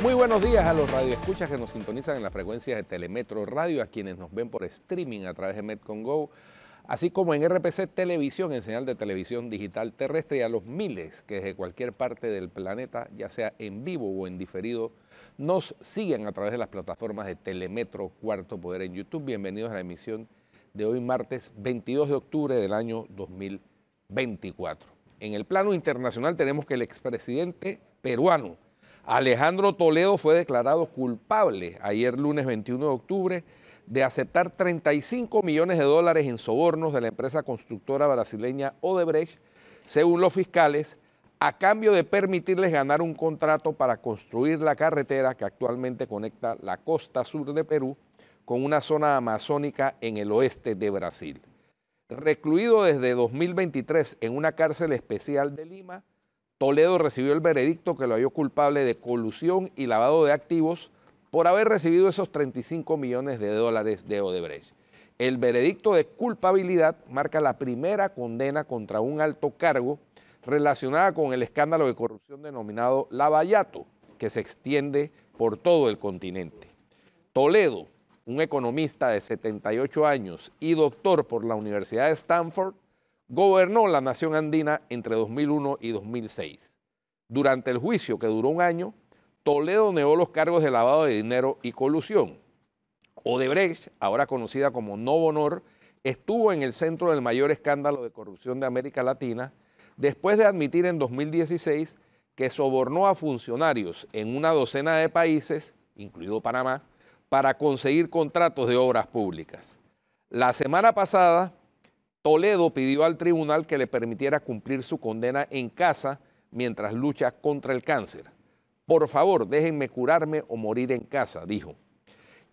Muy buenos días a los radioescuchas que nos sintonizan en la frecuencia de Telemetro Radio, a quienes nos ven por streaming a través de Metcon Go, así como en RPC Televisión, en señal de televisión digital terrestre, y a los miles que desde cualquier parte del planeta, ya sea en vivo o en diferido, nos siguen a través de las plataformas de Telemetro Cuarto Poder en YouTube. Bienvenidos a la emisión de hoy, martes 22 de octubre del año 2024. En el plano internacional tenemos que el expresidente peruano, Alejandro Toledo fue declarado culpable ayer lunes 21 de octubre de aceptar 35 millones de dólares en sobornos de la empresa constructora brasileña Odebrecht, según los fiscales, a cambio de permitirles ganar un contrato para construir la carretera que actualmente conecta la costa sur de Perú con una zona amazónica en el oeste de Brasil. Recluido desde 2023 en una cárcel especial de Lima, Toledo recibió el veredicto que lo halló culpable de colusión y lavado de activos por haber recibido esos 35 millones de dólares de Odebrecht. El veredicto de culpabilidad marca la primera condena contra un alto cargo relacionada con el escándalo de corrupción denominado Lavallato, que se extiende por todo el continente. Toledo, un economista de 78 años y doctor por la Universidad de Stanford, gobernó la nación andina entre 2001 y 2006. Durante el juicio, que duró un año, Toledo negó los cargos de lavado de dinero y colusión. Odebrecht, ahora conocida como Novo Honor, estuvo en el centro del mayor escándalo de corrupción de América Latina después de admitir en 2016 que sobornó a funcionarios en una docena de países, incluido Panamá, para conseguir contratos de obras públicas. La semana pasada, Toledo pidió al tribunal que le permitiera cumplir su condena en casa mientras lucha contra el cáncer. Por favor, déjenme curarme o morir en casa, dijo.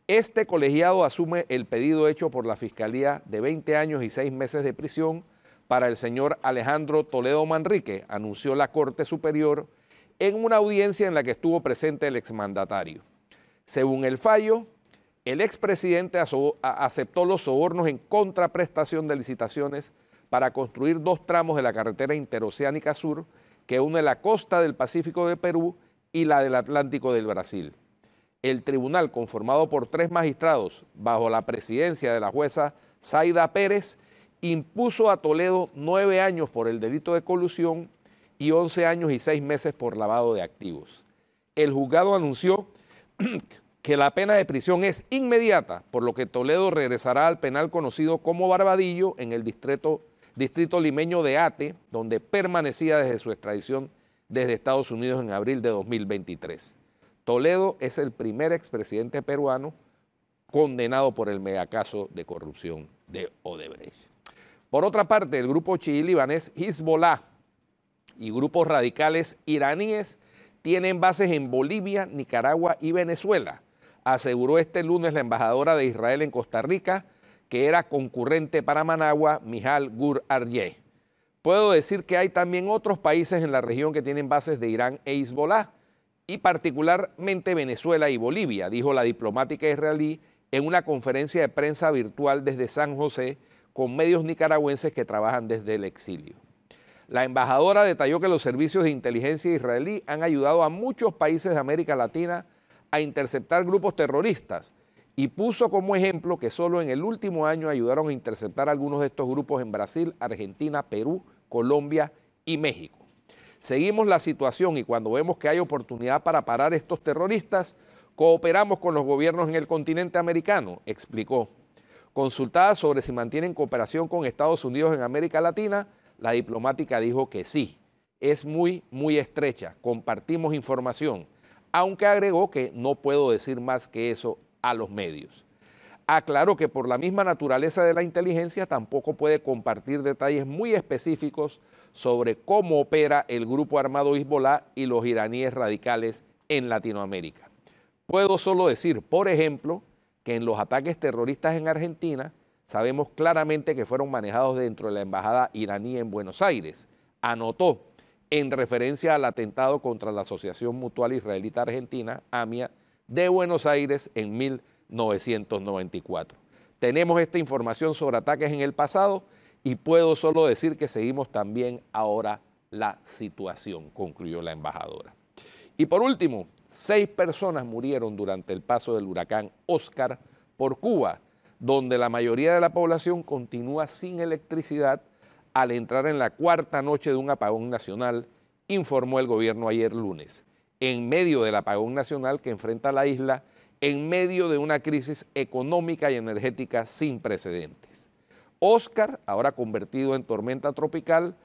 Este colegiado asume el pedido hecho por la Fiscalía de 20 años y 6 meses de prisión para el señor Alejandro Toledo Manrique, anunció la Corte Superior en una audiencia en la que estuvo presente el exmandatario. Según el fallo, el expresidente aceptó los sobornos en contraprestación de licitaciones para construir dos tramos de la carretera interoceánica sur que une la costa del Pacífico de Perú y la del Atlántico del Brasil. El tribunal, conformado por tres magistrados bajo la presidencia de la jueza Zaida Pérez, impuso a Toledo nueve años por el delito de colusión y once años y seis meses por lavado de activos. El juzgado anunció que la pena de prisión es inmediata, por lo que Toledo regresará al penal conocido como Barbadillo en el distrito, distrito limeño de Ate, donde permanecía desde su extradición desde Estados Unidos en abril de 2023. Toledo es el primer expresidente peruano condenado por el megacaso de corrupción de Odebrecht. Por otra parte, el grupo chií libanés Hezbollah y grupos radicales iraníes tienen bases en Bolivia, Nicaragua y Venezuela aseguró este lunes la embajadora de Israel en Costa Rica, que era concurrente para Managua, Mijal Gur Arye. Puedo decir que hay también otros países en la región que tienen bases de Irán e Hezbollah, y particularmente Venezuela y Bolivia, dijo la diplomática israelí en una conferencia de prensa virtual desde San José con medios nicaragüenses que trabajan desde el exilio. La embajadora detalló que los servicios de inteligencia israelí han ayudado a muchos países de América Latina a interceptar grupos terroristas y puso como ejemplo que solo en el último año ayudaron a interceptar algunos de estos grupos en Brasil, Argentina, Perú, Colombia y México. Seguimos la situación y cuando vemos que hay oportunidad para parar estos terroristas, cooperamos con los gobiernos en el continente americano, explicó. Consultada sobre si mantienen cooperación con Estados Unidos en América Latina, la diplomática dijo que sí. Es muy, muy estrecha. Compartimos información aunque agregó que no puedo decir más que eso a los medios. Aclaró que por la misma naturaleza de la inteligencia tampoco puede compartir detalles muy específicos sobre cómo opera el grupo armado Hezbollah y los iraníes radicales en Latinoamérica. Puedo solo decir, por ejemplo, que en los ataques terroristas en Argentina sabemos claramente que fueron manejados dentro de la embajada iraní en Buenos Aires. Anotó en referencia al atentado contra la Asociación Mutual Israelita Argentina, AMIA, de Buenos Aires en 1994. Tenemos esta información sobre ataques en el pasado y puedo solo decir que seguimos también ahora la situación, concluyó la embajadora. Y por último, seis personas murieron durante el paso del huracán Oscar por Cuba, donde la mayoría de la población continúa sin electricidad al entrar en la cuarta noche de un apagón nacional, informó el gobierno ayer lunes. En medio del apagón nacional que enfrenta la isla, en medio de una crisis económica y energética sin precedentes. Oscar, ahora convertido en tormenta tropical,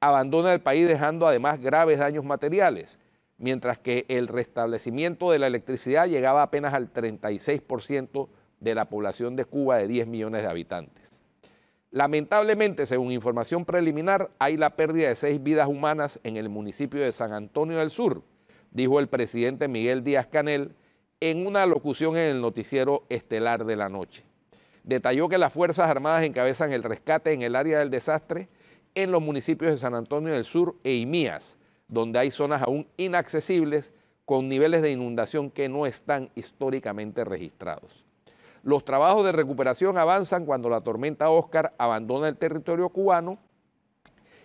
abandona el país dejando además graves daños materiales, mientras que el restablecimiento de la electricidad llegaba apenas al 36% de la población de Cuba de 10 millones de habitantes. Lamentablemente, según información preliminar, hay la pérdida de seis vidas humanas en el municipio de San Antonio del Sur, dijo el presidente Miguel Díaz Canel en una locución en el noticiero estelar de la noche. Detalló que las Fuerzas Armadas encabezan el rescate en el área del desastre en los municipios de San Antonio del Sur e Imías, donde hay zonas aún inaccesibles con niveles de inundación que no están históricamente registrados. Los trabajos de recuperación avanzan cuando la tormenta Oscar abandona el territorio cubano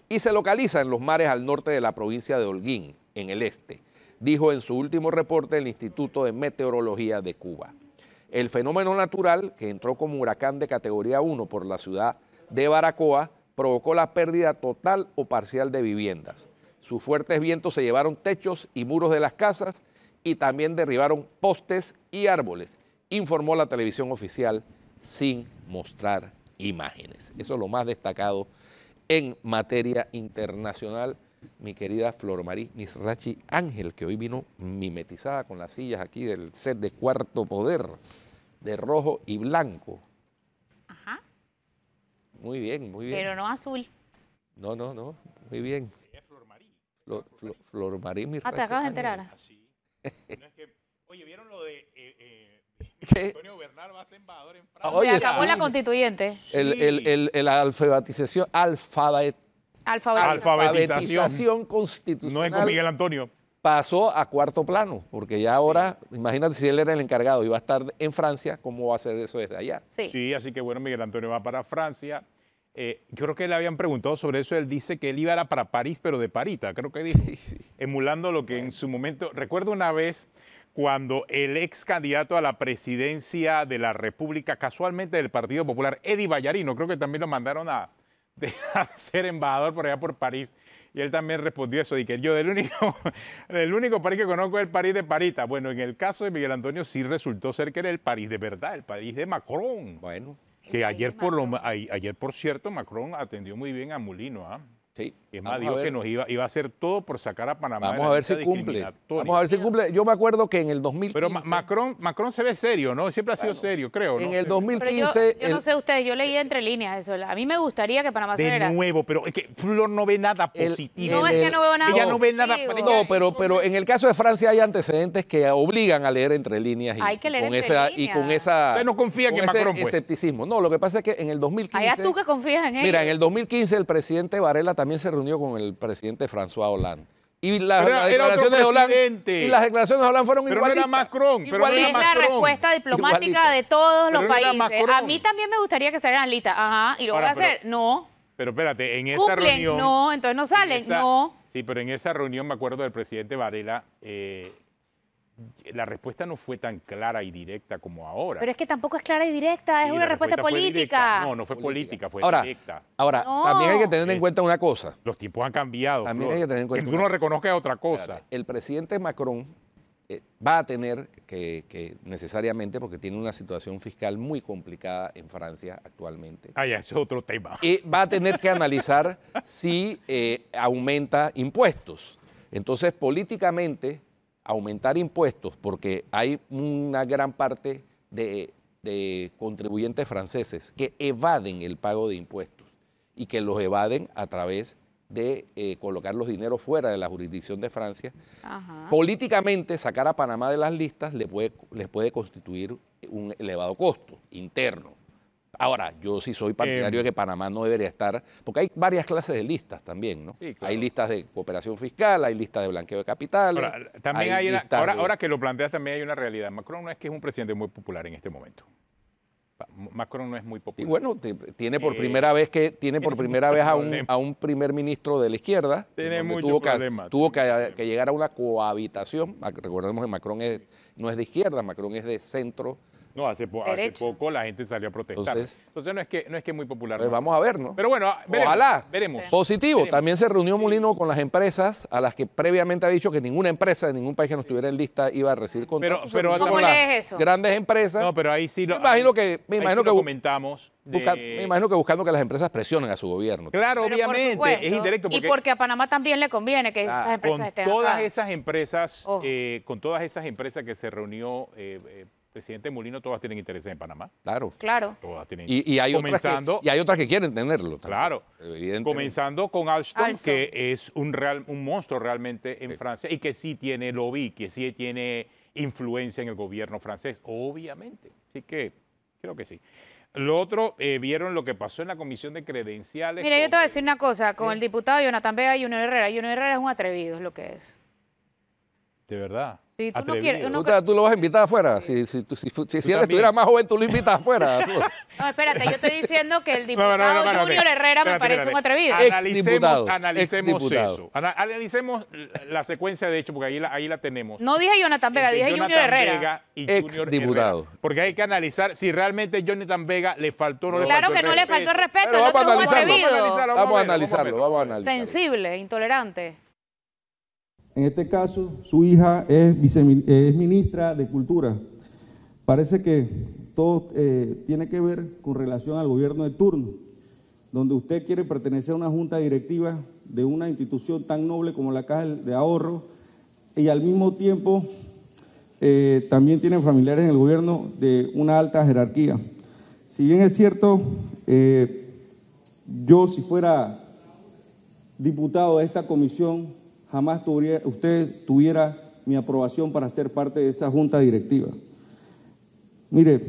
y se localiza en los mares al norte de la provincia de Holguín, en el este, dijo en su último reporte el Instituto de Meteorología de Cuba. El fenómeno natural, que entró como huracán de categoría 1 por la ciudad de Baracoa, provocó la pérdida total o parcial de viviendas. Sus fuertes vientos se llevaron techos y muros de las casas y también derribaron postes y árboles informó la televisión oficial sin mostrar imágenes. Eso es lo más destacado en materia internacional. Mi querida Flor Marí Misrachi Ángel, que hoy vino mimetizada con las sillas aquí del set de cuarto poder, de rojo y blanco. Ajá. Muy bien, muy bien. Pero no azul. No, no, no. Muy bien. Es Flor Marí. Flor, Misrachi. Ah, te acabas de enterar. Ah, oye, ¿vieron lo de Antonio Bernal va a ser embajador en Francia. Oye, acabó la constituyente. El, alfabetización, alfabetización. constitucional. No es Pasó a cuarto plano, porque ya ahora, imagínate si él era el encargado y va a estar en Francia, ¿cómo va a ser eso desde allá? Sí, sí así que bueno, Miguel Antonio va para Francia. Eh, creo que le habían preguntado sobre eso. Él dice que él iba para París, pero de Parita, creo que dice. Emulando lo que en su momento. Recuerdo una vez cuando el ex candidato a la presidencia de la República, casualmente del Partido Popular, Eddie Vallarino, creo que también lo mandaron a, ser embajador por allá por París, y él también respondió eso, y que yo del único, el único París que conozco es el París de Parita. Bueno, en el caso de Miguel Antonio sí resultó ser que era el París de verdad, el París de Macron. Bueno. Que ayer por, lo, ayer, por cierto, Macron atendió muy bien a Mulino, ¿ah? Sí. Es más, dijo que nos iba, iba, a hacer todo por sacar a Panamá. Vamos a ver si cumple. Vamos a ver si cumple. Yo me acuerdo que en el 2015. Pero Macron, Macron se ve serio, ¿no? Siempre ha sido serio, creo. En el 2015. yo, no sé ustedes, yo leía entre líneas eso. A mí me gustaría que Panamá De nuevo, pero es que Flor no ve nada positivo. no, es que no veo nada. Ella no ve nada. No, pero, pero en el caso de Francia hay antecedentes que obligan a leer entre líneas. hay que leer con entre esa, líneas. Y con esa. Usted no confía que Macron. Pues. escepticismo. No, lo que pasa es que en el 2015. Allá tú que confías en él. Mira, en el 2015 el presidente Varela también también se reunió con el presidente François Hollande. Y las, declaraciones de Hollande, y las declaraciones de Hollande fueron pero era Macron, pero es la respuesta diplomática de todos los países. A mí también me gustaría que salieran listas. Ajá, y lo voy a hacer. no. Pero espérate, en esa reunión... no, entonces no salen, no. Sí, pero en esa reunión me acuerdo del presidente Varela... Eh, la respuesta no fue tan clara y directa como ahora. Pero es que tampoco es clara y directa, es una respuesta, política. No, no fue política, fue directa. Ahora, también hay que tener en cuenta una cosa. Los tiempos han cambiado. También hay que tener en cuenta. Que uno reconozca otra cosa. el presidente Macron eh, va a tener que, necesariamente, porque tiene una situación fiscal muy complicada en Francia actualmente. Ah, ya, es otro tema. Eh, va a tener que analizar si eh, aumenta impuestos. Entonces, políticamente aumentar impuestos, porque hay una gran parte de, contribuyentes franceses que evaden el pago de impuestos y que los evaden a través de eh, colocar los dineros fuera de la jurisdicción de Francia. Políticamente, sacar a Panamá de las listas le puede, les puede constituir un elevado costo interno. Ahora, yo sí soy partidario em. de que Panamá no debería estar, porque hay varias clases de listas también, ¿no? Hay listas de cooperación fiscal, hay listas de blanqueo de capital. Ahora, también hay, ahora, que lo planteas, también hay una realidad. Macron no es que es un presidente muy popular en este momento. Macron no es muy popular. Y bueno, tiene por eh, primera vez que tiene por primera vez a un, a un, primer ministro de la izquierda. Tiene muchos tuvo tuvo que, llegar a una cohabitación. Recordemos que Macron no es de izquierda, Macron es de centro no, hace, poco la gente salió a protestar. Entonces, no, es que, no es que muy popular. Pues Vamos a ver, ¿no? Pero bueno, ojalá. Veremos. Positivo. También se reunió Molino con las empresas a las que previamente ha dicho que ninguna empresa de ningún país que no estuviera en lista iba a recibir contratos. Pero, pero es eso? Grandes empresas. No, pero ahí sí lo. imagino que. que comentamos. me imagino que buscando que las empresas presionen a su gobierno. Claro, obviamente, es indirecto. Porque... y porque a Panamá también le conviene que ah, esas empresas estén Todas esas empresas, eh, con todas esas empresas que se reunió eh, eh, presidente Molino, todas tienen intereses en Panamá. Claro. Claro. Todas tienen y, y, hay y, hay otras que, quieren tenerlo. claro. Comenzando con Alstom, que es un, real, un monstruo realmente en Francia y que sí tiene lobby, que sí tiene influencia en el gobierno francés, obviamente. Así que creo que sí. Lo otro, eh, vieron lo que pasó en la comisión de credenciales. Mira, yo te voy a decir una cosa, con el diputado Jonathan Vega y Junior Herrera. Junior Herrera es un atrevido, es lo que es. De verdad si tú, no lo vas a invitar afuera. Si, si, si, si, él estuviera más joven, tú lo invitas afuera. no, espérate, yo estoy diciendo que el diputado Junior Herrera me parece un atrevido. Analicemos, diputado, analicemos eso. analicemos la secuencia de hecho, porque ahí la, ahí la tenemos. No dije Jonathan Vega, dije Jonathan Junior Herrera. y ex diputado. porque hay que analizar si realmente Jonathan Vega le faltó o no le faltó. que no le faltó el respeto, atrevido. Vamos a analizarlo, vamos a analizarlo. Sensible, intolerante. En este caso, su hija es, ministra de Cultura. Parece que todo eh, tiene que ver con relación al gobierno de turno, donde usted quiere pertenecer a una junta directiva de una institución tan noble como la Caja de Ahorro y al mismo tiempo eh, también tiene familiares en el gobierno de una alta jerarquía. Si bien es cierto, eh, yo si fuera diputado de esta comisión, jamás tuviera, usted tuviera mi aprobación para ser parte de esa junta directiva. Mire,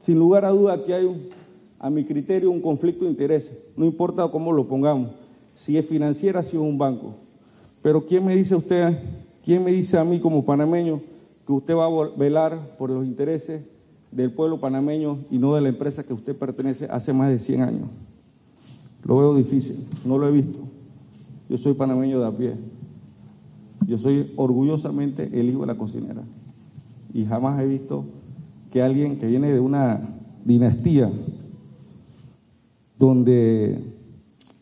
sin lugar a duda que hay, a mi criterio, un conflicto de intereses, no importa cómo lo pongamos, si es financiera, si es un banco. Pero ¿quién me dice a usted, quién me dice a mí como panameño que usted va a velar por los intereses del pueblo panameño y no de la empresa que usted pertenece hace más de 100 años? Lo veo difícil, no lo he visto. Yo soy panameño de a pie. Yo soy orgullosamente el hijo de la cocinera. Y jamás he visto que alguien que viene de una dinastía donde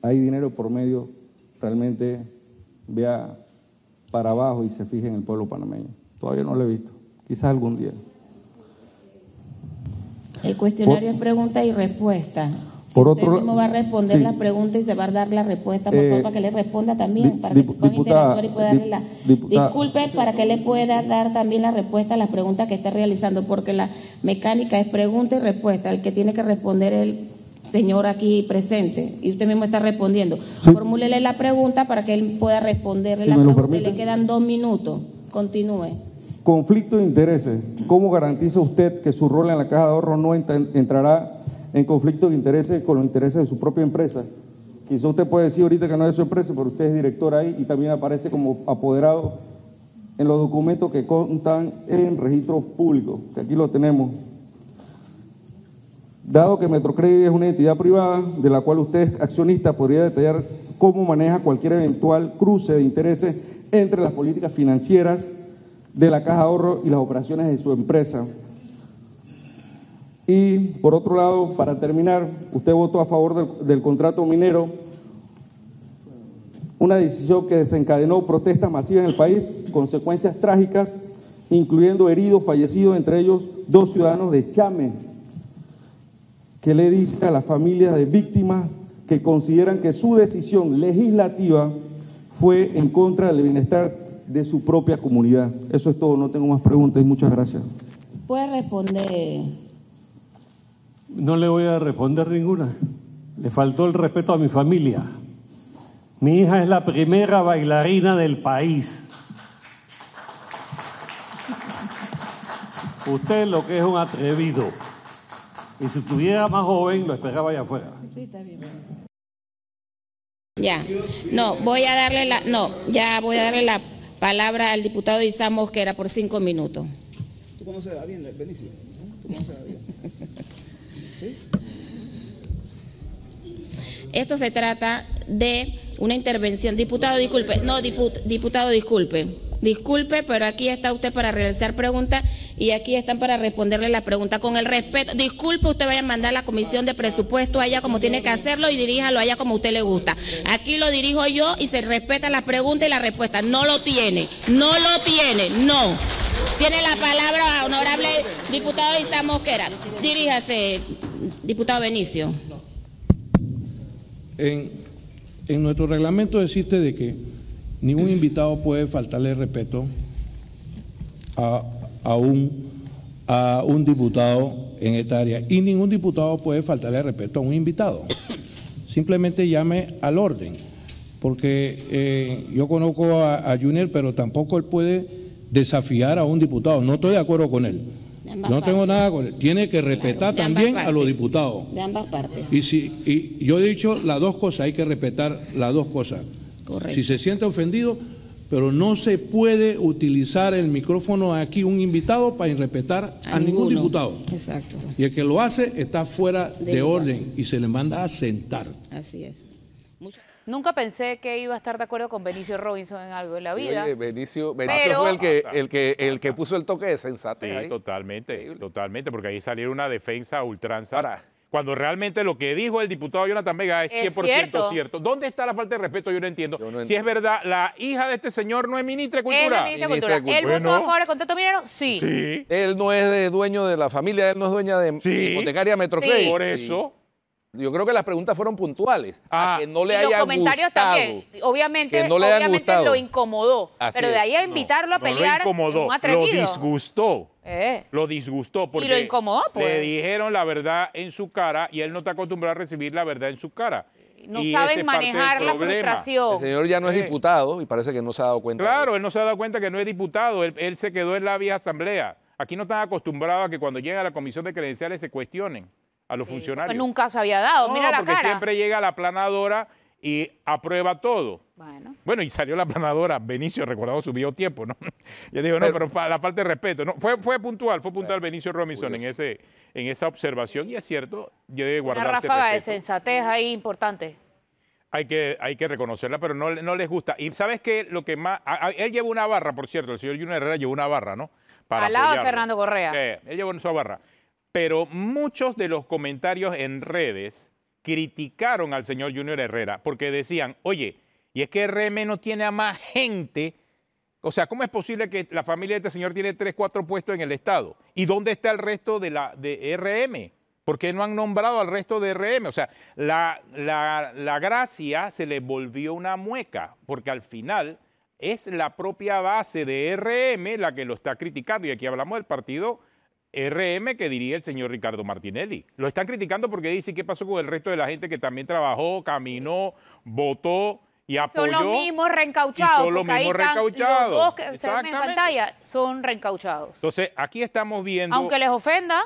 hay dinero por medio realmente vea para abajo y se fije en el pueblo panameño. Todavía no lo he visto. Quizás algún día. El cuestionario es pregunta y respuesta usted mismo va a responder las preguntas y se va a dar la respuesta, por eh, favor, para que le responda también, para que que y pueda darle disculpe, para que le pueda dar también la respuesta a las preguntas que está realizando, porque la mecánica es pregunta y respuesta, el que tiene que responder es el señor aquí presente, y usted mismo está respondiendo. formulele la pregunta para que él pueda responderle la pregunta, le quedan dos minutos, continúe. Conflicto de intereses, ¿cómo garantiza usted que su rol en la caja de ahorro no entrará en conflicto de intereses con los intereses de su propia empresa. Quizá usted puede decir ahorita que no es su empresa, pero usted es director ahí y también aparece como apoderado en los documentos que contan en registros públicos, que aquí lo tenemos. Dado que Metrocredit es una entidad privada de la cual usted es accionista, podría detallar cómo maneja cualquier eventual cruce de intereses entre las políticas financieras de la caja de ahorro y las operaciones de su empresa. Y por otro lado, para terminar, usted votó a favor del, contrato minero, una decisión que desencadenó protestas masivas en el país, consecuencias trágicas, incluyendo heridos, fallecidos, entre ellos dos ciudadanos de Chame, que le dice a las familias de víctimas que consideran que su decisión legislativa fue en contra del bienestar de su propia comunidad. Eso es todo, no tengo más preguntas y muchas gracias. Puede responder no le voy a responder ninguna. Le faltó el respeto a mi familia. Mi hija es la primera bailarina del país. Usted lo que es un atrevido. Y si estuviera más joven, lo esperaba allá afuera. Ya, no, voy a darle la, no, ya voy a darle la palabra al diputado que era por cinco minutos. ¿Tú conoces a Benicio. ¿Tú conoces a Esto se trata de una intervención. Diputado, disculpe. No, diputado, disculpe. Disculpe, pero aquí está usted para realizar preguntas y aquí están para responderle la pregunta con el respeto. Disculpe, usted vaya a mandar la comisión de presupuesto allá como tiene que hacerlo y diríjalo allá como usted le gusta. Aquí lo dirijo yo y se respeta la pregunta y la respuesta. No lo tiene, no lo tiene, no. Tiene la palabra honorable diputado Isa Mosquera. Diríjase, diputado Benicio en, nuestro reglamento existe de que ningún invitado puede faltarle respeto a, un, diputado en esta área y ningún diputado puede faltarle respeto a un invitado. Simplemente llame al orden, porque eh, yo conozco a Junior, pero tampoco él puede desafiar a un diputado. No estoy de acuerdo con él no tengo nada con él. Tiene que respetar también a los diputados. De ambas partes. Y, si, y yo he dicho las dos cosas, hay que respetar las dos cosas. Correcto. Si se siente ofendido, pero no se puede utilizar el micrófono aquí un invitado para irrespetar a, ningún diputado. Exacto. Y el que lo hace está fuera de, orden y se le manda a sentar. Así es. Nunca pensé que iba a estar de acuerdo con Benicio Robinson en algo de la vida. Oye, Benicio, fue el que, el, que, el que puso el toque de sensatez. totalmente, totalmente, porque ahí salió una defensa ultranza. Cuando realmente lo que dijo el diputado Jonathan Vega es 100% cierto. ¿Dónde está la falta de respeto? Yo no entiendo. si es verdad, la hija de este señor no es ministra de Cultura. Él no es de votó a favor del minero? Sí. Él no es dueño de la familia, él no es dueño de hipotecaria Metrocredit. Sí. Por eso. Yo creo que las preguntas fueron puntuales. Ah, que no le haya los gustado, también. Obviamente, no obviamente lo incomodó. pero de ahí a invitarlo a pelear. lo incomodó, eh. lo disgustó. Lo disgustó porque y lo pues. le dijeron la verdad en su cara y él no está acostumbrado a recibir la verdad en su cara. No sabe saben manejar la frustración. El señor ya no es eh. diputado y parece que no se ha dado cuenta. Claro, él no se ha dado cuenta que no es diputado. Él, se quedó en la vía asamblea. Aquí no están acostumbrados a que cuando llega a la comisión de credenciales se cuestionen a los Nunca se había dado, mira la porque siempre llega la planadora y aprueba todo. Bueno. bueno, y salió la planadora, Benicio, recordado su tiempo, ¿no? Yo digo, no, pero, la falta de respeto. No, fue, fue puntual, fue puntual Benicio Robinson en, ese, en esa observación, y es cierto, yo debe guardar. Una este ráfaga de sensatez ahí importante. Hay que, hay que reconocerla, pero no, les gusta. Y sabes que lo que más. él llevó una barra, por cierto, el señor Junior Herrera llevó una barra, ¿no? Para Al lado Fernando Correa. él llevó su barra pero muchos de los comentarios en redes criticaron al señor Junior Herrera porque decían, oye, y es que RM no tiene a más gente. O sea, ¿cómo es posible que la familia de este señor tiene tres, cuatro puestos en el Estado? ¿Y dónde está el resto de, la, de RM? ¿Por qué no han nombrado al resto de RM? O sea, la, la gracia se le volvió una mueca, porque al final es la propia base de RM la que lo está criticando. Y aquí hablamos del partido RM que diría el señor Ricardo Martinelli. Lo están criticando porque dice qué pasó con el resto de la gente que también trabajó, caminó, votó y apoyó. Son los mismos reencauchados. Son los mismos reencauchados. Los que se ven en pantalla son reencauchados. Entonces, aquí estamos viendo... Aunque les ofenda...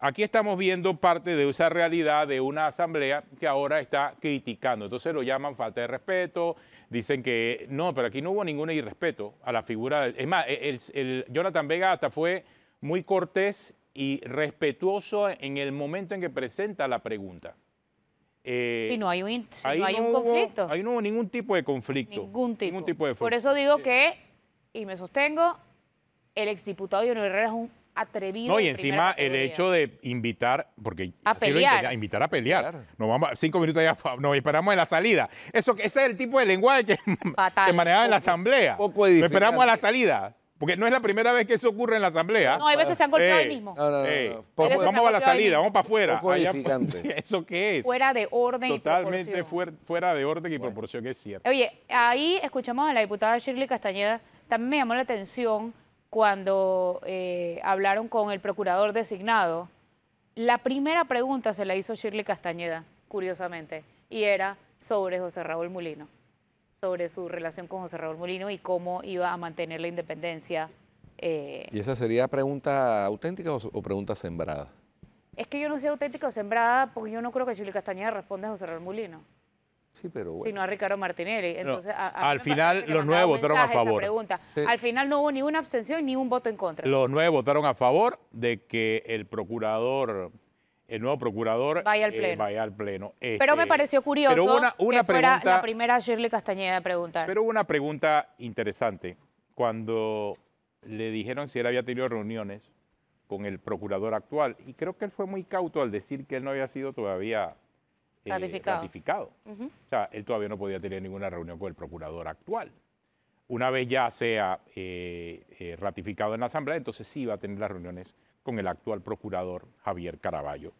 Aquí estamos viendo parte de esa realidad de una asamblea que ahora está criticando. Entonces lo llaman falta de respeto, dicen que no, pero aquí no hubo ningún irrespeto a la figura Es más, Jonathan Vega hasta fue muy cortés y respetuoso en el momento en que presenta la pregunta. Eh, si no hay un, si hay conflicto. no ningún tipo de conflicto. Ningún tipo. Por eso digo eh. que, y me sostengo, el exdiputado Junior Herrera es un atrevido. No, y encima el hecho de invitar, porque a pelear. invitar a pelear. Nos vamos cinco minutos ya nos esperamos en la salida. Eso, ese es el tipo de lenguaje que, que manejaba en la asamblea. Poco esperamos a la salida. Porque no es la primera vez que eso ocurre en la asamblea. No, hay veces se han golpeado ahí mismo. vamos a la salida, vamos para afuera. ¿Eso qué es? Fuera de orden y proporción. Totalmente fuera de orden y proporción, que es cierto. Oye, ahí escuchamos a la diputada Shirley Castañeda, también me llamó la atención cuando eh, hablaron con el procurador designado. La primera pregunta se la hizo Shirley Castañeda, curiosamente, y era sobre José Raúl Mulino sobre su relación con José Raúl Molino y cómo iba a mantener la independencia. Eh, ¿Y esa sería pregunta auténtica o, pregunta sembrada? Es que yo no sé auténtica o sembrada porque yo no creo que Chile Castañeda responda a José Raúl Molino. Sí, pero bueno. Sino a Ricardo Martinelli. al final, los nueve votaron a favor. Al final no hubo ni una abstención ni un voto en contra. Los nueve votaron a favor de que el procurador el nuevo procurador vaya al eh, pleno. pero me este, pareció curioso pero una, la primera Shirley Castañeda a preguntar. Pero una pregunta interesante. Cuando le dijeron si él había tenido reuniones con el procurador actual, y creo que él fue muy cauto al decir que él no había sido todavía eh, ratificado. O sea, él todavía no podía tener ninguna reunión con el procurador actual. Una vez ya sea eh, ratificado en la Asamblea, entonces sí va a tener las reuniones con el actual procurador Javier Caraballo,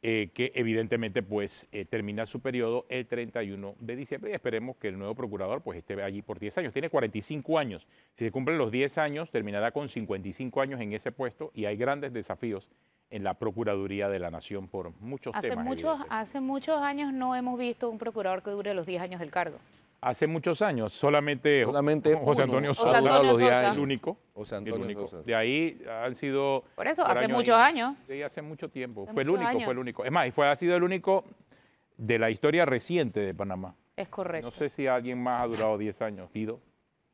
eh, que evidentemente pues eh, termina su periodo el 31 de diciembre y esperemos que el nuevo procurador pues esté allí por 10 años. Tiene 45 años, si se cumplen los 10 años terminará con 55 años en ese puesto y hay grandes desafíos en la Procuraduría de la Nación por muchos hace Muchos, hace muchos años no hemos visto un procurador que dure los 10 años del cargo hace muchos años, solamente, José Antonio Sosa, José el único. el único. De ahí han sido... Por eso, hace muchos años. Sí, hace mucho tiempo. fue el único, fue el único. Es más, fue, ha sido el único de la historia reciente de Panamá. Es correcto. No sé si alguien más ha durado 10 años, Guido.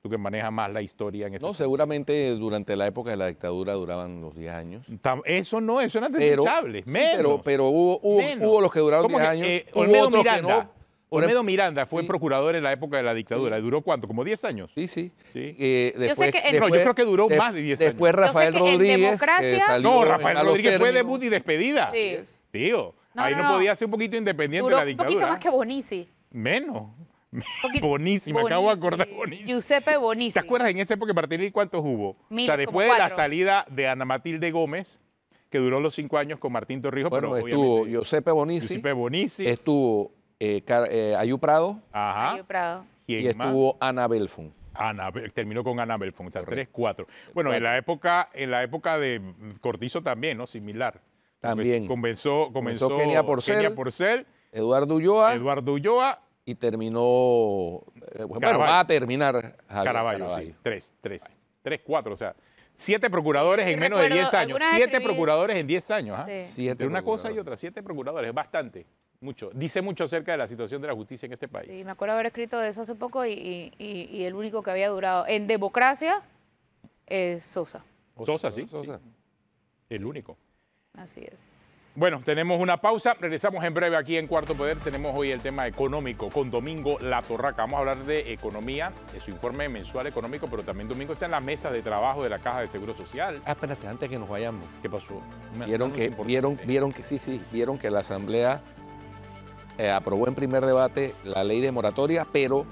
Tú que manejas más la historia en ese No, seguramente durante la época de la dictadura duraban los 10 años. Eso no, eso era desechable. Pero, hubo, hubo, los que duraron 10 años. Eh, hubo Miranda. no Olmedo Miranda fue procurador en la época de la dictadura. ¿Duró cuánto? ¿Como 10 años? Sí, sí. Eh, después, yo, creo que duró más de 10 años. Después Rafael Rodríguez. Eh, no, Rafael Rodríguez fue debut y despedida. Sí. Tío, ahí no, podía ser un poquito independiente de la dictadura. Un poquito más que Bonici. Menos. Bonici, me acabo de acordar Bonici. Giuseppe Bonici. ¿Te acuerdas en esa época, Martínez, cuántos hubo? Miles, o sea, después de la salida de Ana Matilde Gómez, que duró los cinco años con Martín Torrijos. Bueno, pero estuvo Giuseppe Bonici, Giuseppe Bonici. Estuvo eh, eh Prado Ajá. Ayu Prado. y estuvo Ana Belfun. Ana, terminó con Ana Belfont 3-4. Bueno, en la época, en la época de Cortizo también, ¿no? Similar. También. Comenzó, comenzó, Comenzó Kenia Porcel. Porcel, Eduardo Ulloa Eduardo Ulloa, y terminó. eh, bueno, va a terminar Caraballo, sí. 3, 3. o sea, 7 procuradores en menos de 10 años. 7 procuradores en 10 años, ¿ah? Sí. Entre una cosa y otra, 7 procuradores, es bastante. Mucho. Dice mucho acerca de la situación de la justicia en este país. Sí, me acuerdo haber escrito de eso hace poco y, el único que había durado en democracia es Sosa. Sosa, sí. Sosa. El único. Así es. Bueno, tenemos una pausa. Regresamos en breve aquí en Cuarto Poder. Tenemos hoy el tema económico con Domingo La Torraca. Vamos a hablar de economía, de su informe mensual económico, pero también Domingo está en la mesa de trabajo de la Caja de Seguro Social. Ah, espérate, antes que nos vayamos. ¿Qué pasó? Vieron que, vieron que, sí, sí, vieron que la Asamblea eh, aprobó en primer debate la ley de moratoria, pero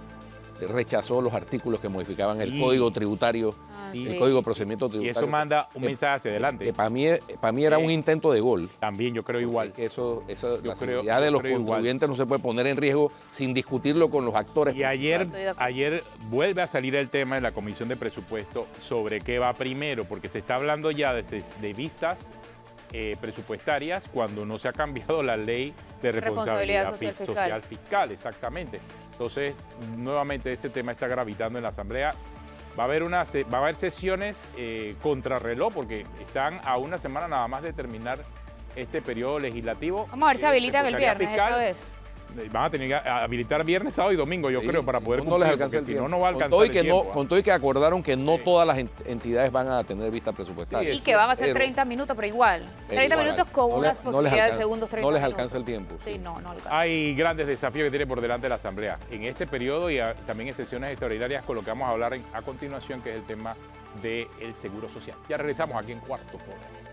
rechazó los artículos que modificaban el código tributario, ah, el código de procedimiento tributario. Y eso manda un mensaje hacia adelante. Que, para mí, para mí era un intento de gol. También, yo creo igual. Que eso, la seguridad de los contribuyentes no se puede poner en riesgo sin discutirlo con los actores. Y ayer, ayer vuelve a salir el tema en la Comisión de Presupuesto sobre qué va primero, porque se está hablando ya de, de vistas eh, presupuestarias cuando no se ha cambiado la ley de responsabilidad, social, fiscal. Exactamente. Entonces, nuevamente este tema está gravitando en la Asamblea. Va a haber, una, va a haber sesiones eh, contrarreloj porque están a una semana nada más de terminar este periodo legislativo. Vamos a ver si eh, habilitan el viernes van a tener que habilitar viernes, sábado y domingo, yo creo, para poder no les alcanza el tiempo. Si no, no va a alcanzar que el tiempo, ¿ah? Con todo que acordaron que no todas las entidades van a tener vista presupuestaria. y que van a ser 30 minutos, pero igual. 30 minutos con no unas posibilidades de segundos 30 No les alcanza el tiempo. Sí, no, no alcanza. Hay grandes desafíos que tiene por delante la Asamblea. En este periodo y también en sesiones extraordinarias colocamos a hablar a continuación, que es el tema del seguro social. Ya regresamos aquí en Cuarto Poder.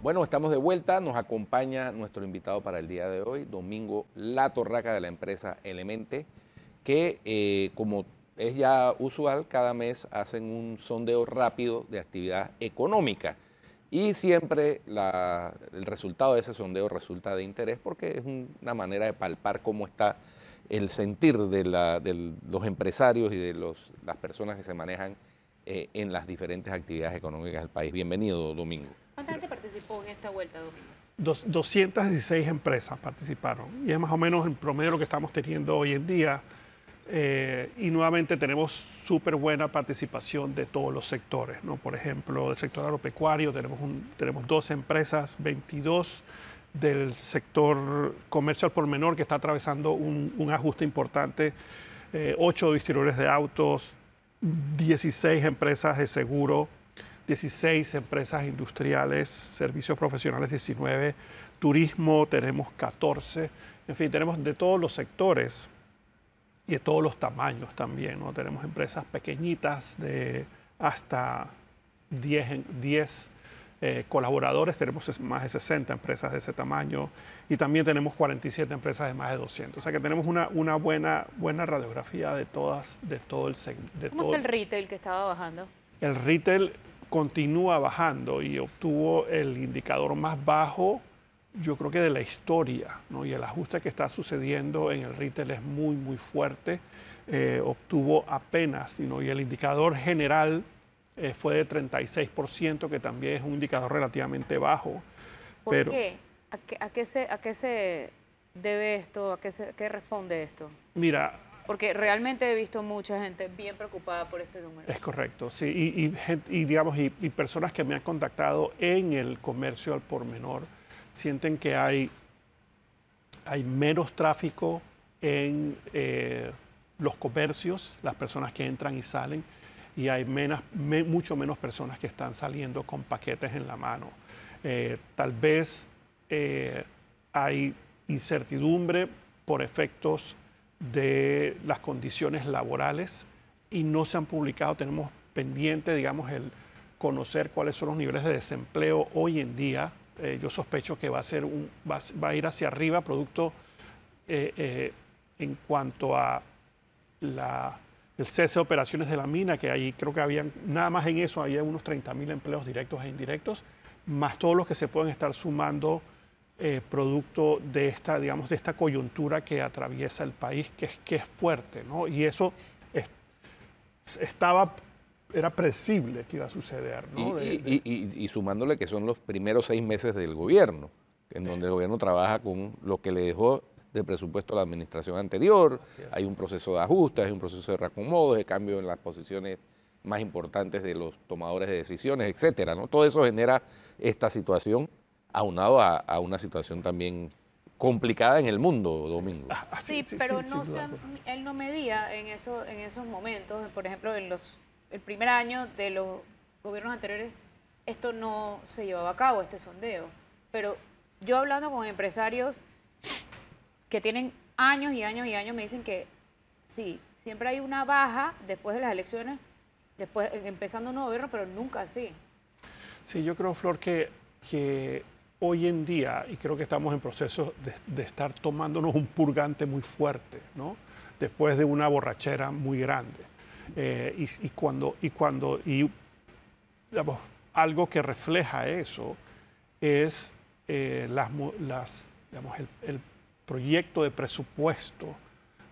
Bueno, estamos de vuelta, nos acompaña nuestro invitado para el día de hoy, Domingo La Torraca de la empresa Elemente, que eh, como es ya usual, cada mes hacen un sondeo rápido de actividad económica. Y siempre el resultado de ese sondeo resulta de interés porque es una manera de palpar cómo está el sentir de, los empresarios y de las personas que se manejan eh, en las diferentes actividades económicas del país. Bienvenido, Domingo. ¿Cuánta gente participó en esta vuelta, Domingo? 216 empresas participaron y es más o menos el promedio lo que estamos teniendo hoy en día. Eh, y nuevamente tenemos súper buena participación de todos los sectores. ¿no? Por ejemplo, del sector agropecuario tenemos, un, tenemos dos empresas, 22 del sector comercial por menor que está atravesando un, ajuste importante, eh, ocho 8 distribuidores de autos, 16 empresas de seguro, 16 empresas industriales, servicios profesionales 19, turismo tenemos 14, en fin, tenemos de todos los sectores y de todos los tamaños también, ¿no? Tenemos empresas pequeñitas de hasta 10, eh, colaboradores, tenemos más de 60 empresas de ese tamaño y también tenemos 47 empresas de más de 200. O sea que tenemos una, una buena, buena radiografía de todas, de todo el sector. ¿Cómo está el retail que estaba bajando? El retail continúa bajando y obtuvo el indicador más bajo, yo creo que de la historia, ¿no? y el ajuste que está sucediendo en el retail es muy, muy fuerte. Eh, obtuvo apenas, y el indicador general eh, fue de 36%, que también es un indicador relativamente bajo. ¿Por pero, qué? ¿A qué, se, ¿A qué se debe esto? ¿A qué, qué responde esto? Mira, porque realmente he visto mucha gente bien preocupada por este número. Es correcto, sí. Y, digamos, y, personas que me han contactado en el comercio al por menor sienten que hay, hay menos tráfico en eh, los comercios, las personas que entran y salen, y hay menos, mucho menos personas que están saliendo con paquetes en la mano. Eh, tal vez eh, hay incertidumbre por efectos de las condiciones laborales y no se han publicado. Tenemos pendiente, digamos, el conocer cuáles son los niveles de desempleo hoy en día. Eh, yo sospecho que va a, ser un, va, a ir hacia arriba producto eh, eh, en cuanto a la, el cese de operaciones de la mina, que ahí creo que habían, nada más en eso, había unos 30 mil empleos directos e indirectos, más todos los que se pueden estar sumando eh, producto de esta, digamos, de esta coyuntura que atraviesa el país, que es, que es fuerte, ¿no? Y eso estaba, era predecible que iba a suceder, ¿no? y, sumándole que son los primeros seis meses del gobierno, en donde el gobierno trabaja con lo que le dejó de presupuesto a la administración anterior, hay un proceso de ajustes, hay un proceso de reacomodos, de cambio en las posiciones más importantes de los tomadores de decisiones, etcétera, ¿no? Todo eso genera esta situación aunado a, una situación también complicada en el mundo, Domingo. Ah, ah, sí, pero él no medía en, en esos momentos, por ejemplo, en los, el primer año de los gobiernos anteriores, esto no se llevaba a cabo, este sondeo. Pero yo hablando con empresarios que tienen años y años y años, me dicen que sí, siempre hay una baja después de las elecciones, después empezando un nuevo gobierno, pero nunca así. Sí, yo creo, Flor, que hoy en día, y creo que estamos en proceso de, estar tomándonos un purgante muy fuerte, ¿no? después de una borrachera muy grande. Eh, y, cuando, y, cuando y, algo que refleja eso es eh, las, las, el, proyecto de presupuesto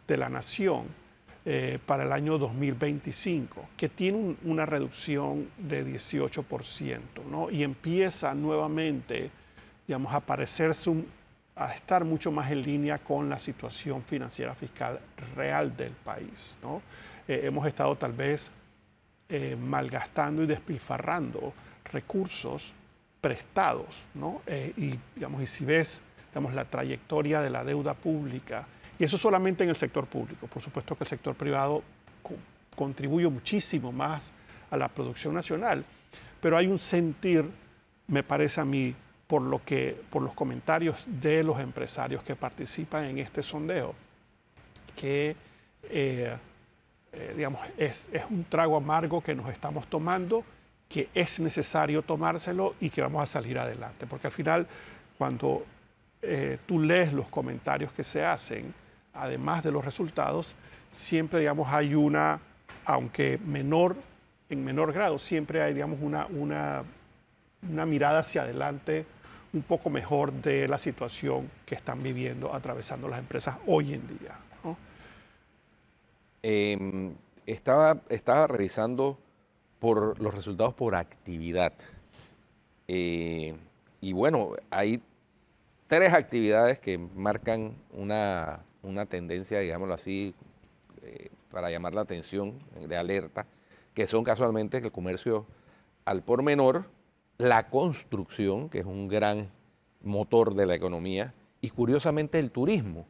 de la nación eh, para el año 2025, que tiene una reducción de 18%, ¿no? y empieza nuevamente digamos, a parecerse a estar mucho más en línea con la situación financiera fiscal real del país. ¿no? Eh, hemos estado tal vez eh, malgastando y despilfarrando recursos prestados, ¿no? Eh, y, digamos, y si ves digamos, la trayectoria de la deuda pública, y eso solamente en el sector público, por supuesto que el sector privado contribuye muchísimo más a la producción nacional, pero hay un sentir, me parece a mí, por, lo por los comentarios de los empresarios que participan en este sondeo, que eh, eh, es, un trago amargo que nos estamos tomando, que es necesario tomárselo y que vamos a salir adelante. Porque al final, cuando eh, tú lees los comentarios que se hacen, además de los resultados, siempre, hay una, aunque menor, en menor grado, siempre hay, digamos, una, una mirada hacia adelante un poco mejor de la situación que están viviendo, atravesando las empresas hoy en día. Em, estaba, estaba revisando por los resultados por actividad. Eh, y bueno, hay tres actividades que marcan una, tendencia, digámoslo así, eh, para llamar la atención, de alerta, que son casualmente el comercio al por menor, la construcción, que es un gran motor de la economía, y curiosamente el turismo.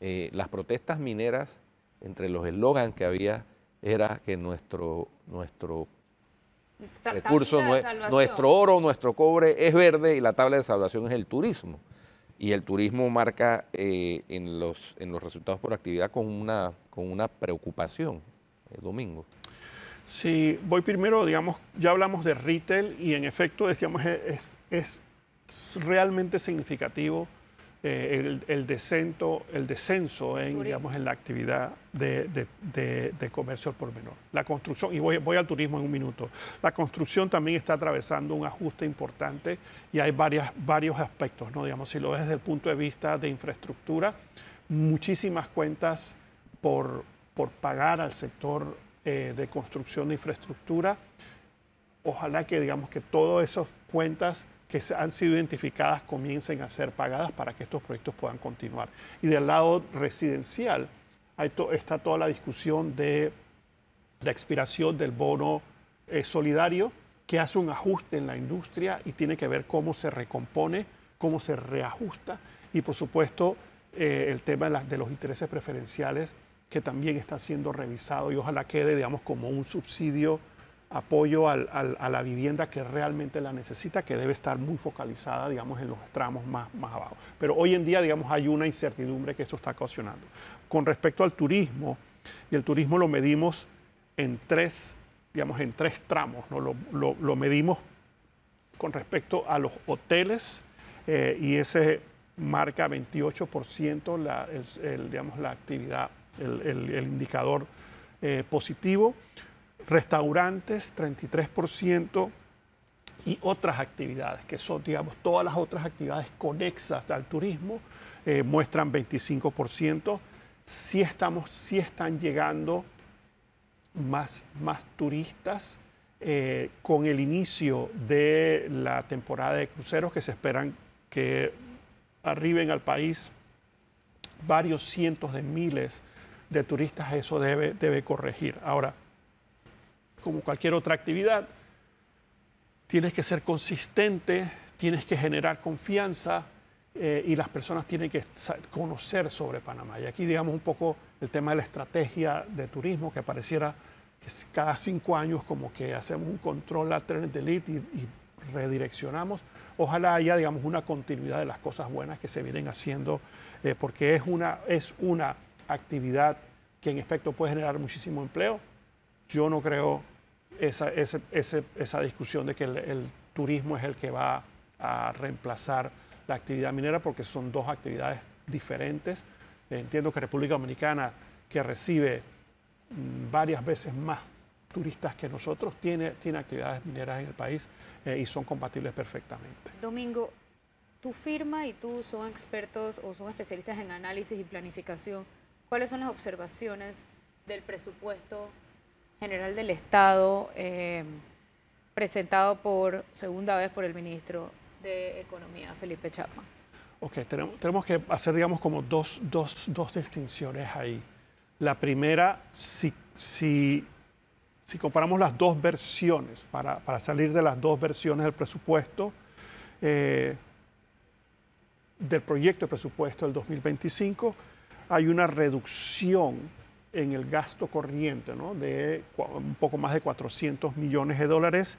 Eh, las protestas mineras, entre los eslogans que había, era que nuestro, nuestro recurso, nuestro oro, nuestro cobre es verde y la tabla de salvación es el turismo. Y el turismo marca eh, en, los, en los resultados por actividad con una, con una preocupación el eh, domingo. Sí, voy primero, digamos, ya hablamos de retail y en efecto, decíamos es, es realmente significativo eh, el, el, descenso en, digamos, en la actividad de, de, comercio por menor. La construcción, y voy, voy al turismo en un minuto, la construcción también está atravesando un ajuste importante y hay varias, varios aspectos, ¿no? digamos, si lo ves desde el punto de vista de infraestructura, muchísimas cuentas por, por pagar al sector eh, de construcción de infraestructura. Ojalá que digamos que todas esas cuentas que han sido identificadas comiencen a ser pagadas para que estos proyectos puedan continuar. Y del lado residencial está toda la discusión de la expiración del bono eh, solidario, que hace un ajuste en la industria y tiene que ver cómo se recompone, cómo se reajusta y por supuesto eh, el tema de los intereses preferenciales que también está siendo revisado y ojalá quede, digamos, como un subsidio, apoyo a la vivienda que realmente la necesita, que debe estar muy focalizada, digamos, en los tramos más, abajo. Pero hoy en día, digamos, hay una incertidumbre que esto está ocasionando. Con respecto al turismo, y el turismo lo medimos en tres, digamos, en tres tramos, lo, medimos con respecto a los hoteles eh, y ese marca 28% la actividad el, indicador eh, positivo. Restaurantes, 33% y otras actividades, que son, digamos, todas las otras actividades conexas al turismo, eh, muestran 25%. Sí, estamos, están llegando más, más turistas eh, con el inicio de la temporada de cruceros que se esperan que arriben al país varios cientos de miles de turistas eso debe, debe corregir. Ahora, como cualquier otra actividad, tienes que ser consistente, tienes que generar confianza eh, y las personas tienen que conocer sobre Panamá. Y aquí digamos un poco el tema de la estrategia de turismo, que pareciera que cada cinco años como que hacemos un control a Tren Delete y, y redireccionamos. Ojalá haya, digamos, una continuidad de las cosas buenas que se vienen haciendo, eh, porque es una, es una actividad que en efecto puede generar muchísimo empleo. Yo no creo esa, discusión de que el, turismo es el que va a reemplazar la actividad minera porque son dos actividades diferentes. Entiendo que República Dominicana, que recibe mm, varias veces más turistas que nosotros, tiene, tiene actividades mineras en el país eh, y son compatibles perfectamente. Domingo, tu firma y tú son expertos o son especialistas en análisis y planificación cuáles son las observaciones del presupuesto general del Estado eh, presentado por segunda vez por el ministro de Economía, Felipe Chapa? Ok, tenemos, que hacer, digamos, como dos, distinciones ahí. La primera, si, comparamos las dos versiones, para, salir de las dos versiones del presupuesto, eh, del proyecto de presupuesto del 2025, hay una reducción en el gasto corriente de un poco más de 400 millones de dólares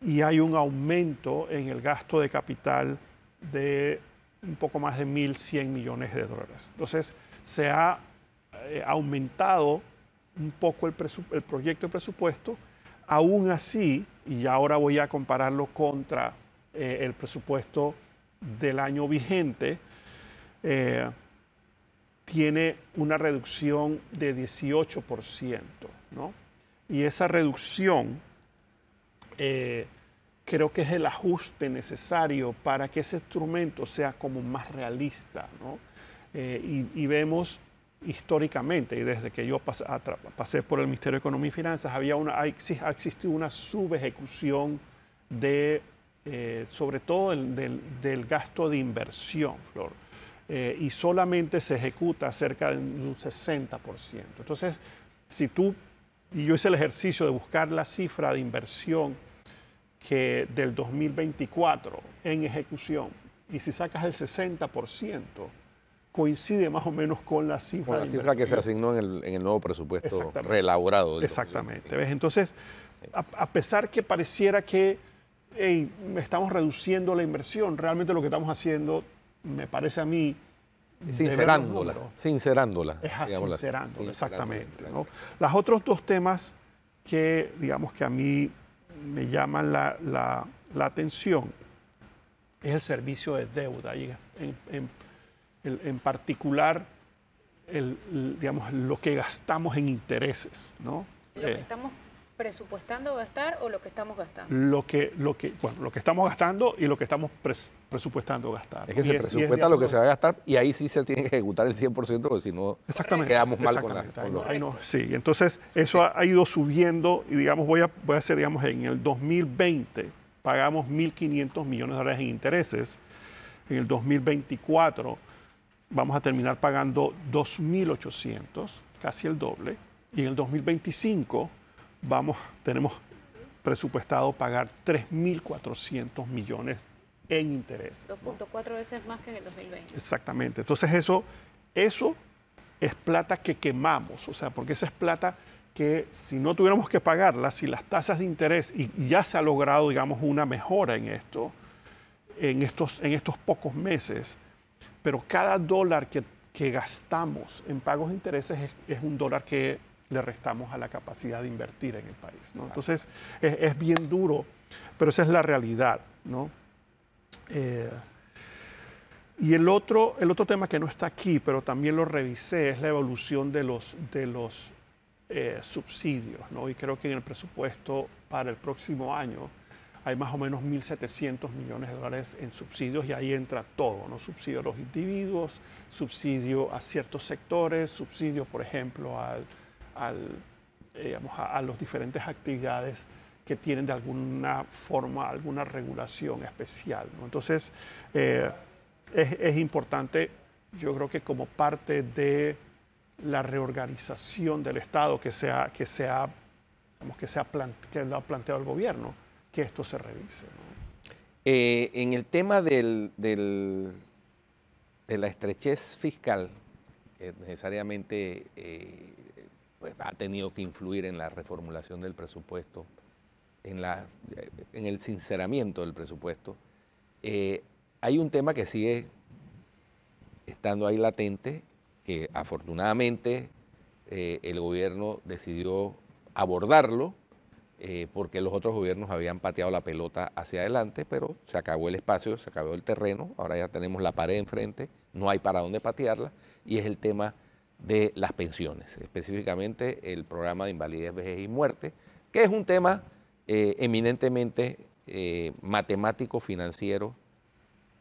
y hay un aumento en el gasto de capital de un poco más de 1.100 millones de dólares. Entonces, se ha eh, aumentado un poco el, proyecto de presupuesto, aún así, y ahora voy a compararlo contra eh, el presupuesto del año vigente, eh, tiene una reducción de 18%, ¿no? Y esa reducción eh, creo que es el ajuste necesario para que ese instrumento sea como más realista, ¿no? Eh, y, vemos históricamente, y desde que yo pasé por el Ministerio de Economía y Finanzas, había una, ha existido una subejecución de, eh, sobre todo del gasto de inversión, Flor. Eh, y solamente se ejecuta cerca de un 60%. Entonces, si tú, y yo hice el ejercicio de buscar la cifra de inversión que del 2024 en ejecución, y si sacas el 60%, coincide más o menos con la cifra. Con la cifra que se asignó en el, nuevo presupuesto reelaborado. Exactamente. Entonces, a, pesar que pareciera que estamos reduciendo la inversión, realmente lo que estamos haciendo me parece a mí... Sincerándola, sincerándola. Es sincerándola, exactamente. Las otros dos temas que, digamos, que a mí me llaman la, atención es el servicio de deuda y en, particular el, digamos, lo que gastamos en intereses. ¿no? Lo que eh, presupuestando gastar o lo que estamos gastando? Lo que, lo que, lo que estamos gastando y lo que estamos presupuestando gastar. Es que se presupuesta lo que se va a gastar y ahí sí se tiene que ejecutar el 100% porque si no quedamos mal con, la, sí, entonces eso ha, ido subiendo y digamos, voy a, voy a hacer, digamos, en el 2020 pagamos 1.500 millones de dólares en intereses. En el 2024 vamos a terminar pagando 2.800, casi el doble. Y en el 2025 vamos, tenemos presupuestado pagar 3.400 millones en interés. 2.4 veces más que en el 2020. Exactamente. Entonces eso, eso es plata que quemamos, o sea, porque esa es plata que si no tuviéramos que pagarla, si las tasas de interés, y ya se ha logrado, digamos, una mejora en esto, en estos, en estos pocos meses, pero cada dólar que, que gastamos en pagos de intereses es, es un dólar que le restamos a la capacidad de invertir en el país. Entonces, es, bien duro, pero esa es la realidad. Eh, y el otro, el otro tema que no está aquí, pero también lo revisé, es la evolución de los, de los eh, subsidios. Y creo que en el presupuesto para el próximo año hay más o menos 1.700 millones de dólares en subsidios y ahí entra todo, ¿no? Subsidio a los individuos, subsidio a ciertos sectores, subsidio, por ejemplo, al al, a, los diferentes actividades que tienen de alguna forma alguna regulación especial. Entonces, eh, es, importante, yo creo que como parte de la reorganización del Estado que se ha, que se ha, que se lo ha planteado el gobierno, que esto se revise. Eh, en el tema del, de la estrechez fiscal, necesariamente eh, pues, ha tenido que influir en la reformulación del presupuesto, en, la, en el sinceramiento del presupuesto. Eh, hay un tema que sigue estando ahí latente, que afortunadamente eh, el gobierno decidió abordarlo, eh, porque los otros gobiernos habían pateado la pelota hacia adelante, pero se acabó el espacio, se acabó el terreno, ahora ya tenemos la pared enfrente, no hay para dónde patearla, y es el tema de las pensiones, específicamente el programa de invalidez, vejez y muerte, que es un tema eh, eminentemente eh, matemático, financiero,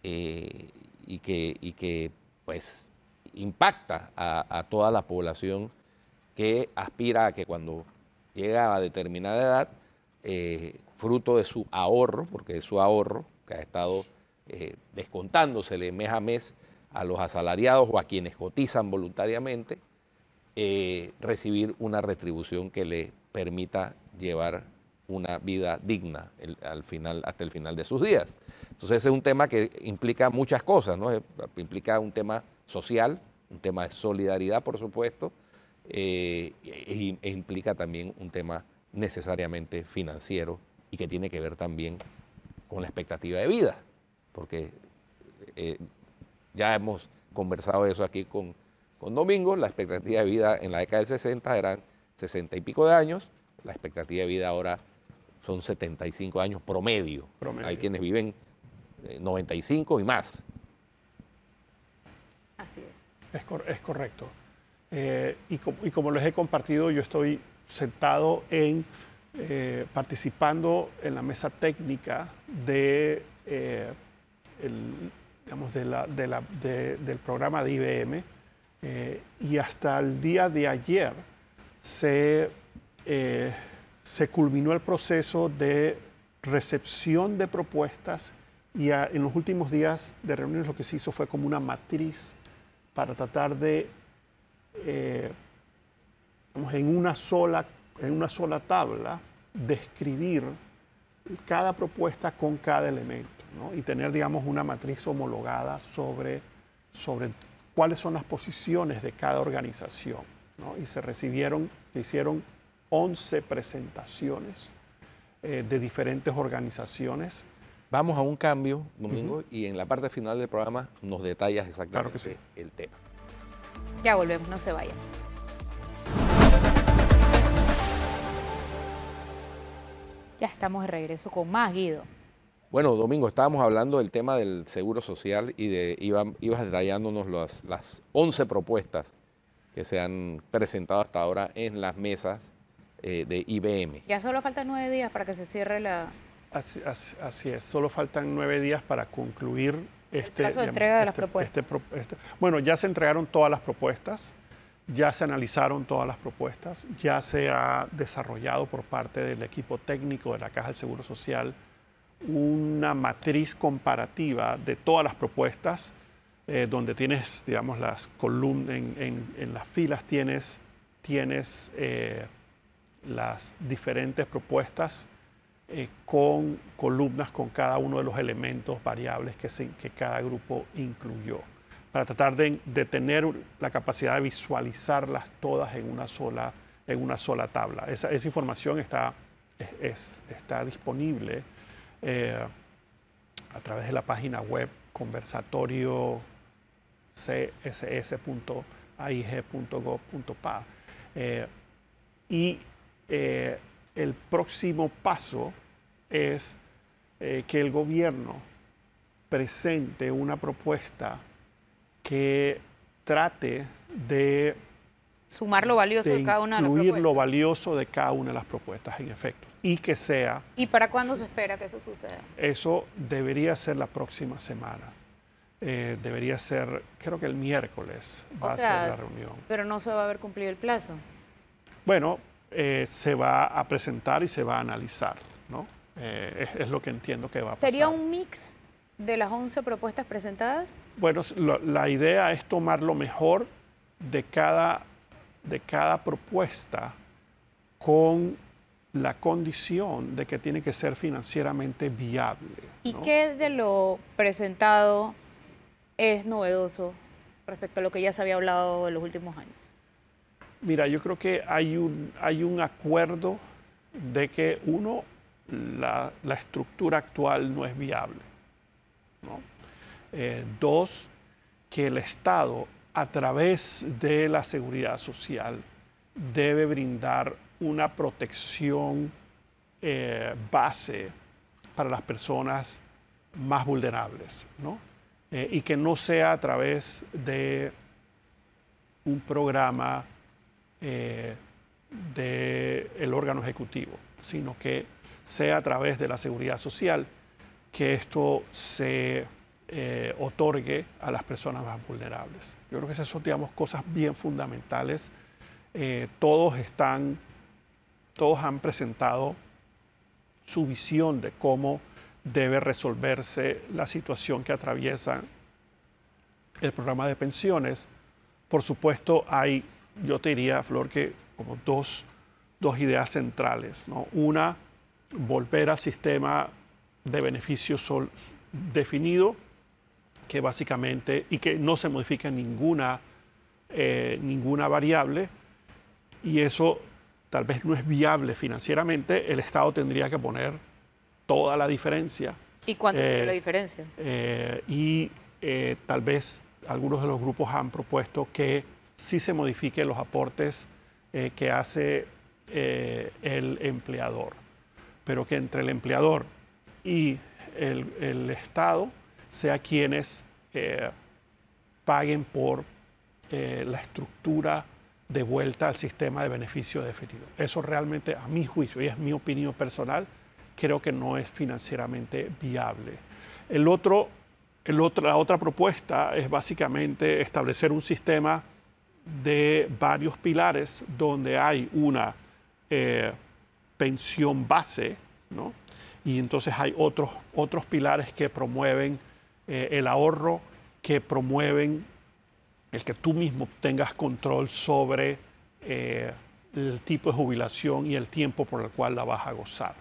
eh, y, que, que pues impacta a, a, toda la población que aspira a que cuando llega a determinada edad, fruto de su ahorro, porque es su ahorro, que ha estado descontándosele mes a mes, a los asalariados o a quienes cotizan voluntariamente, eh, recibir una retribución que le permita llevar una vida digna al final, hasta el final de sus días. Entonces ese es un tema que implica muchas cosas, ¿no? implica un tema social, un tema de solidaridad, por supuesto, e, implica también un tema necesariamente financiero y que tiene que ver también con la expectativa de vida, porque eh, ya hemos conversado eso aquí con, Domingo. La expectativa de vida en la década del 60 eran 60 y pico de años. La expectativa de vida ahora son 75 años promedio. Hay quienes viven 95 eh, y más. Así es. Es, correcto. Eh, y, como les he compartido, yo estoy sentado en, eh, participando en la mesa técnica de el, de la, del programa de IBM eh, y hasta el día de ayer eh, se, culminó el proceso de recepción de propuestas y en los últimos días de reuniones lo que se hizo fue como una matriz para tratar de, eh, en, una sola, en una sola tabla, describir cada propuesta con cada elemento y tener, digamos, una matriz homologada sobre, sobre cuáles son las posiciones de cada organización. Y se recibieron, se hicieron 11 presentaciones eh, de diferentes organizaciones. Vamos a un cambio, Domingo, y en la parte final del programa nos detallas exactamente el tema. Ya volvemos, no se vayan. Ya estamos de regreso con más Guido. Bueno, Domingo, estábamos hablando del tema del seguro social y de ibas detallándonos las, 11 propuestas que se han presentado hasta ahora en las mesas eh, de IBM. Ya solo faltan nueve días para que se cierre la... Así, es, solo faltan nueve días para concluir este... El entrega de las este, este propuestas. Este, bueno, ya se entregaron todas las propuestas, ya se analizaron todas las propuestas, ya se ha desarrollado por parte del equipo técnico de la Caja del Seguro Social una matriz comparativa de todas las propuestas, eh, donde tienes, digamos, las columnas, en, las filas tienes, tienes eh, las diferentes propuestas eh, con columnas con cada uno de los elementos variables que, que cada grupo incluyó, para tratar de, de, tener la capacidad de visualizarlas todas en una sola, en una sola tabla. Esa, esa información está, es, está disponible eh, a través de la página web conversatorio eh, y eh, el próximo paso es que el gobierno presente una propuesta que trate de Sumar lo valioso de, cada una de las propuestas. lo valioso de cada una de las propuestas, en efecto. Y que sea. ¿Y para cuándo se espera que eso suceda? Eso debería ser la próxima semana. Eh, debería ser, creo que el miércoles va a ser la reunión. Pero no se va a haber cumplido el plazo. Bueno, eh, se va a presentar y se va a analizar, ¿no? Eh, es, lo que entiendo que va a pasar. ¿Sería un mix de las 11 propuestas presentadas? Bueno, la idea es tomar lo mejor de cada de cada propuesta con la condición de que tiene que ser financieramente viable. ¿Y qué de lo presentado es novedoso respecto a lo que ya se había hablado en los últimos años? Mira, yo creo que hay un, hay un acuerdo de que uno, la, estructura actual no es viable. ¿no? Eh, dos, que el Estado a través de la seguridad social debe brindar una protección eh, base para las personas más vulnerables, eh, y que no sea a través de un programa eh, del órgano ejecutivo, sino que sea a través de la seguridad social que esto se eh, otorgue a las personas más vulnerables. Yo creo que esas son, cosas bien fundamentales. Eh, todos están, todos han presentado su visión de cómo debe resolverse la situación que atraviesa el programa de pensiones. Por supuesto, hay, yo te diría, Flor, que como dos, dos ideas centrales. ¿no? Una, volver al sistema de beneficios sol definido que básicamente, y que no se modifique ninguna, eh, ninguna variable, y eso tal vez no es viable financieramente, el Estado tendría que poner toda la diferencia. ¿Y cuánto es sería la eh, diferencia? Eh, y tal vez algunos de los grupos han propuesto que sí se modifiquen los aportes que hace el empleador, pero que entre el empleador y el, el Estado sea quienes eh, paguen por eh, la estructura de vuelta al sistema de beneficio definido. Eso realmente, a mi juicio, y es mi opinión personal, creo que no es financieramente viable. El otro, el la otra propuesta es básicamente establecer un sistema de varios pilares donde hay una eh, pensión base, ¿no? y entonces hay otros, otros pilares que promueven eh, el ahorro que promueven el que tú mismo tengas control sobre eh, el tipo de jubilación y el tiempo por el cual la vas a gozar,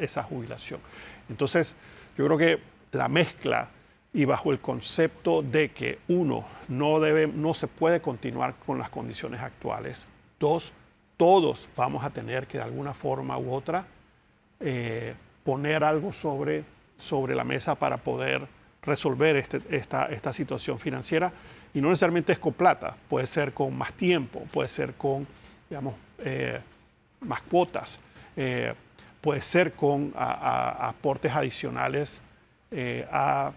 esa jubilación. Entonces, yo creo que la mezcla y bajo el concepto de que, uno, no, debe, no se puede continuar con las condiciones actuales, dos, todos vamos a tener que de alguna forma u otra eh, poner algo sobre, sobre la mesa para poder resolver este, esta, esta situación financiera. Y no necesariamente es con plata, puede ser con más tiempo, puede ser con, digamos, eh, más cuotas, eh, puede ser con aportes adicionales eh, al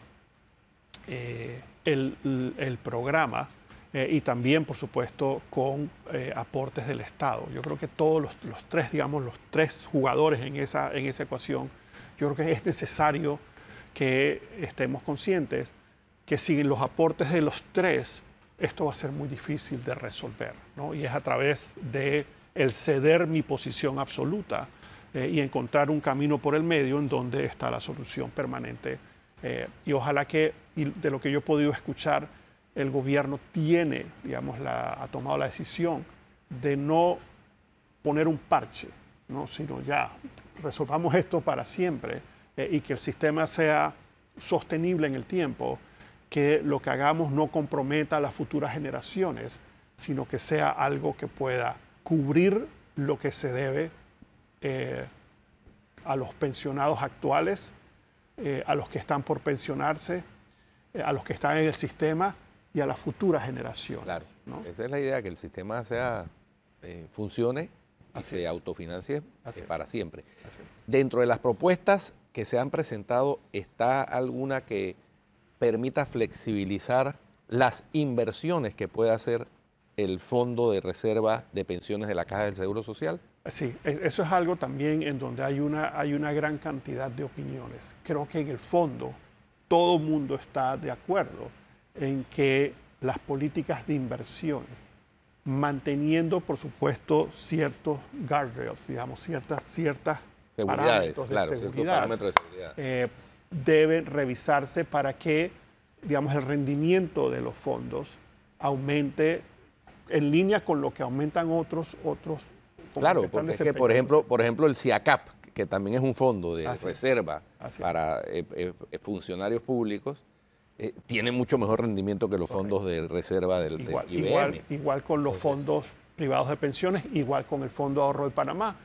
el, programa y también, por supuesto, con aportes del Estado. Yo creo que todos los, los, tres, digamos, los tres jugadores en esa, en esa ecuación, yo creo que es necesario que estemos conscientes que sin los aportes de los tres, esto va a ser muy difícil de resolver. ¿no? Y es a través de el ceder mi posición absoluta eh, y encontrar un camino por el medio en donde está la solución permanente. Eh, y ojalá que, de lo que yo he podido escuchar, el gobierno tiene, digamos, ha tomado la decisión de no poner un parche, ¿no? sino ya resolvamos esto para siempre eh, y que el sistema sea sostenible en el tiempo, que lo que hagamos no comprometa a las futuras generaciones, sino que sea algo que pueda cubrir lo que se debe eh, a los pensionados actuales, eh, a los que están por pensionarse, a los que están en el sistema y a las futuras generaciones. Claro. Esa es la idea, que el sistema sea, funcione y se autofinancie para siempre. Dentro de las propuestas que se han presentado, ¿está alguna que permita flexibilizar las inversiones que puede hacer el Fondo de Reserva de Pensiones de la Caja del Seguro Social? Sí, e-, eso es algo también en donde hay una, hay una gran cantidad de opiniones. Creo que en el fondo todo el mundo está de acuerdo en que las políticas de inversiones, manteniendo por supuesto ciertos guardrails, digamos, ciertas, ciertas de seguridad, eh, deben revisarse para que, digamos, el rendimiento de los fondos aumente en línea con lo que aumentan otros otros. Claro, porque es que por ejemplo, por ejemplo el CIACAP, que también es un fondo de reserva para eh, eh, funcionarios públicos, tiene mucho mejor rendimiento que los fondos de reserva del, igual, Igual, con los fondos privados de pensiones, igual con el Fondo de Ahorro de Panamá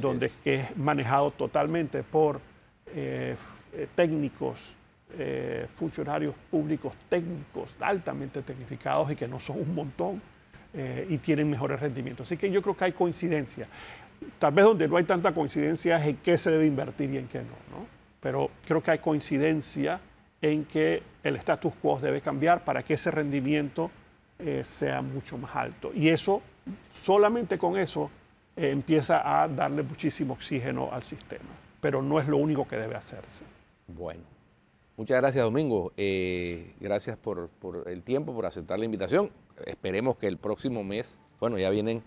donde es. manejado totalmente por eh, eh, técnicos, eh, funcionarios públicos técnicos, altamente tecnificados y que no son un montón y tienen mejores rendimientos. Así que yo creo que hay coincidencia. Tal vez donde no hay tanta coincidencia es en qué se debe invertir y en qué ¿no? Pero creo que hay coincidencia en que el status quo debe cambiar para que ese rendimiento sea mucho más alto. Y eso, solamente con eso, empieza a darle muchísimo oxígeno al sistema. Pero no es lo único que debe hacerse. Bueno. Muchas gracias, Domingo. Eh, gracias por, el tiempo, por aceptar la invitación. Esperemos que el próximo mes, bueno, ya vienen,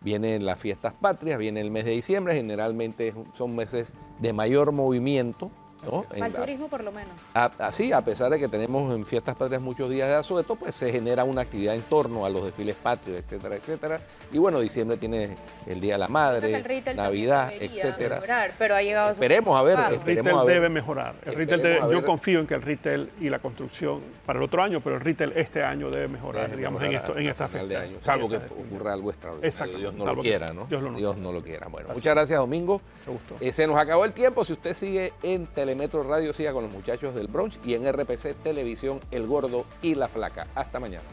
vienen las fiestas patrias, viene el mes de diciembre, generalmente son meses de mayor movimiento ¿no? turismo por lo menos. Así, a pesar de que tenemos en fiestas patrias muchos días de asueto, pues se genera una actividad en torno a los desfiles patrios, etcétera, etcétera. Y bueno, diciembre tiene el Día de la Madre, Navidad, etcétera. pero ha llegado esperemos a, ver, el retail debe mejorar. yo confío en que el retail y la construcción para el otro año, pero el retail este año debe mejorar, digamos, en, esto, en esta salvo que ocurra algo extraordinario. Dios no lo quiera, ¿no? Dios, no, lo quiera. Bueno, muchas gracias, Domingo. Eh, se nos acabó el tiempo. Si usted sigue en Telemetro Radio siga con los muchachos del Bronx y en RPC Televisión El Gordo y La Flaca. Hasta mañana.